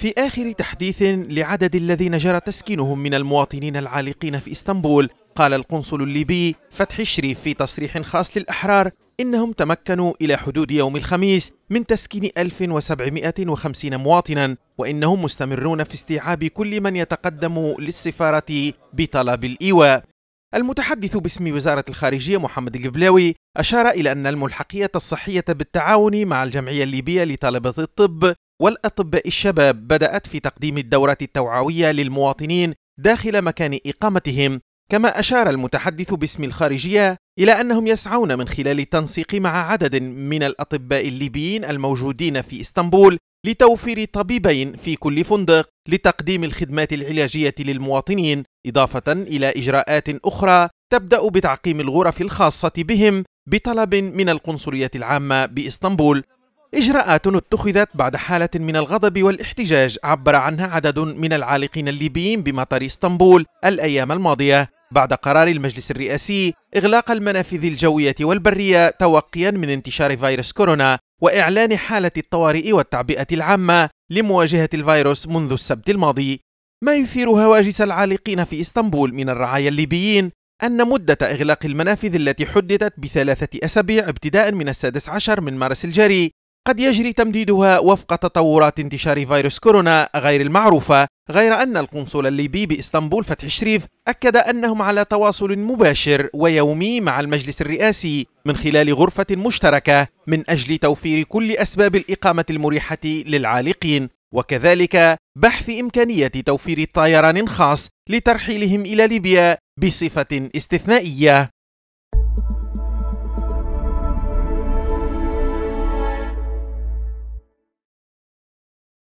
في آخر تحديث لعدد الذين جرى تسكينهم من المواطنين العالقين في إسطنبول قال القنصل الليبي فتح الشريف في تصريح خاص للأحرار إنهم تمكنوا إلى حدود يوم الخميس من تسكين 1750 مواطنا وإنهم مستمرون في استيعاب كل من يتقدم للسفارة بطلب الإيواء المتحدث باسم وزارة الخارجية محمد القبلاوي أشار إلى أن الملحقية الصحية بالتعاون مع الجمعية الليبية لطلبة الطب والأطباء الشباب بدأت في تقديم الدورات التوعوية للمواطنين داخل مكان إقامتهم كما أشار المتحدث باسم الخارجية إلى أنهم يسعون من خلال التنسيق مع عدد من الأطباء الليبيين الموجودين في إسطنبول لتوفير طبيبين في كل فندق لتقديم الخدمات العلاجية للمواطنين إضافة إلى إجراءات أخرى تبدأ بتعقيم الغرف الخاصة بهم بطلب من القنصلية العامة بإسطنبول إجراءات اتخذت بعد حالة من الغضب والاحتجاج عبر عنها عدد من العالقين الليبيين بمطار اسطنبول الأيام الماضية بعد قرار المجلس الرئاسي إغلاق المنافذ الجوية والبرية توقيا من انتشار فيروس كورونا وإعلان حالة الطوارئ والتعبئة العامة لمواجهة الفيروس منذ السبت الماضي ما يثير هواجس العالقين في إسطنبول من الرعايا الليبيين أن مدة إغلاق المنافذ التي حددت بثلاثة أسابيع ابتداء من السادس عشر من مارس الجاري قد يجري تمديدها وفق تطورات انتشار فيروس كورونا غير المعروفة غير أن القنصل الليبي بإسطنبول فتحي شريف أكد أنهم على تواصل مباشر ويومي مع المجلس الرئاسي من خلال غرفة مشتركة من أجل توفير كل أسباب الإقامة المريحة للعالقين وكذلك بحث إمكانية توفير طيران خاص لترحيلهم إلى ليبيا بصفة استثنائية